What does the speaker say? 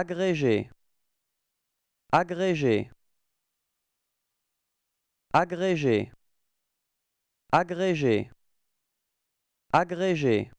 agrégé agrégé agrégé agrégé agrégé